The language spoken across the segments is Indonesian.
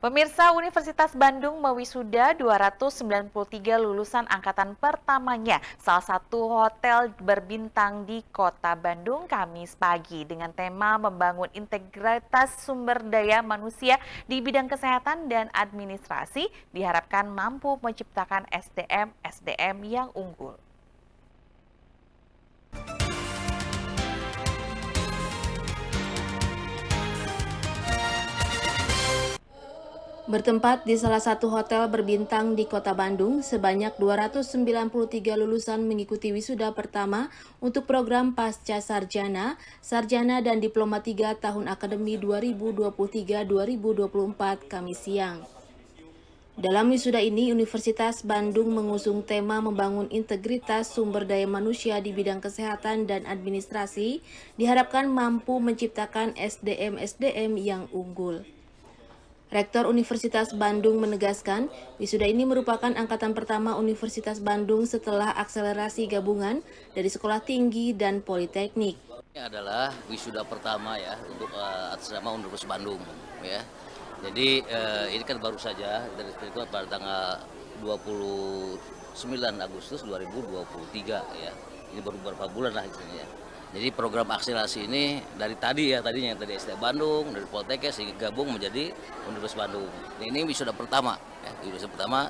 Pemirsa Universitas Bandung mewisuda 293 lulusan angkatan pertamanya, salah satu hotel berbintang di kota Bandung Kamis pagi dengan tema membangun integritas sumber daya manusia di bidang kesehatan dan administrasi diharapkan mampu menciptakan SDM-SDM yang unggul. Bertempat di salah satu hotel berbintang di kota Bandung, sebanyak 293 lulusan mengikuti wisuda pertama untuk program Pasca Sarjana, Sarjana dan Diploma 3 tahun akademi 2023-2024 Kamis siang. Dalam wisuda ini, Universitas Bandung mengusung tema membangun integritas sumber daya manusia di bidang kesehatan dan administrasi, diharapkan mampu menciptakan SDM-SDM yang unggul. Rektor Universitas Bandung menegaskan, wisuda ini merupakan angkatan pertama Universitas Bandung setelah akselerasi gabungan dari sekolah tinggi dan politeknik. Ini adalah wisuda pertama ya untuk uh, nama Universitas Bandung ya. Jadi uh, ini kan baru saja dari itu pada tanggal 29 Agustus 2023 ya. Ini baru beberapa bulan lah istilahnya. Jadi program akselerasi ini dari tadi ya tadinya tadi SD Bandung dari Poltekkes gabung menjadi Universitas Bandung. Nah, ini wisuda pertama ya, wisuda pertama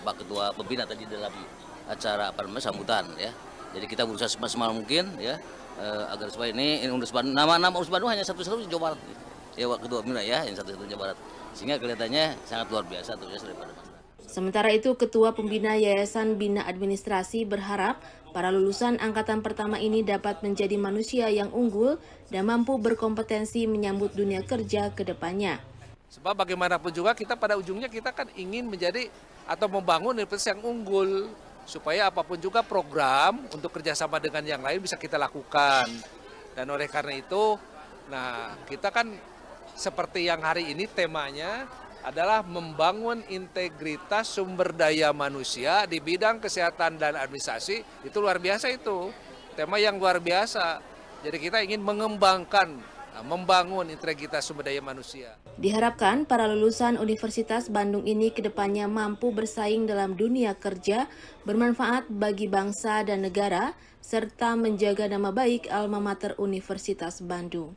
Bapak Ketua Pembina tadi dalam acara apa namanya sambutan ya. Jadi kita berusaha semaksimal mungkin ya eh, agar supaya ini, ini Universitas Bandung nama nama Universitas Bandung hanya satu satu di Jawa Barat. Ya Ketua Pembina ya yang satu-satunya Jawa Barat. Sehingga kelihatannya sangat luar biasa terus ya daripada masyarakat. Sementara itu, Ketua Pembina Yayasan Bina Administrasi berharap para lulusan angkatan pertama ini dapat menjadi manusia yang unggul dan mampu berkompetensi menyambut dunia kerja ke depannya. Sebab bagaimanapun juga kita pada ujungnya kita kan ingin menjadi atau membangun universitas yang unggul supaya apapun juga program untuk kerjasama dengan yang lain bisa kita lakukan. Dan oleh karena itu, nah kita kan seperti yang hari ini temanya adalah membangun integritas sumber daya manusia di bidang kesehatan dan administrasi itu luar biasa itu tema yang luar biasa jadi kita ingin mengembangkan nah, membangun integritas sumber daya manusia. Diharapkan para lulusan Universitas Bandung ini kedepannya mampu bersaing dalam dunia kerja, bermanfaat bagi bangsa dan negara, serta menjaga nama baik alma mater Universitas Bandung.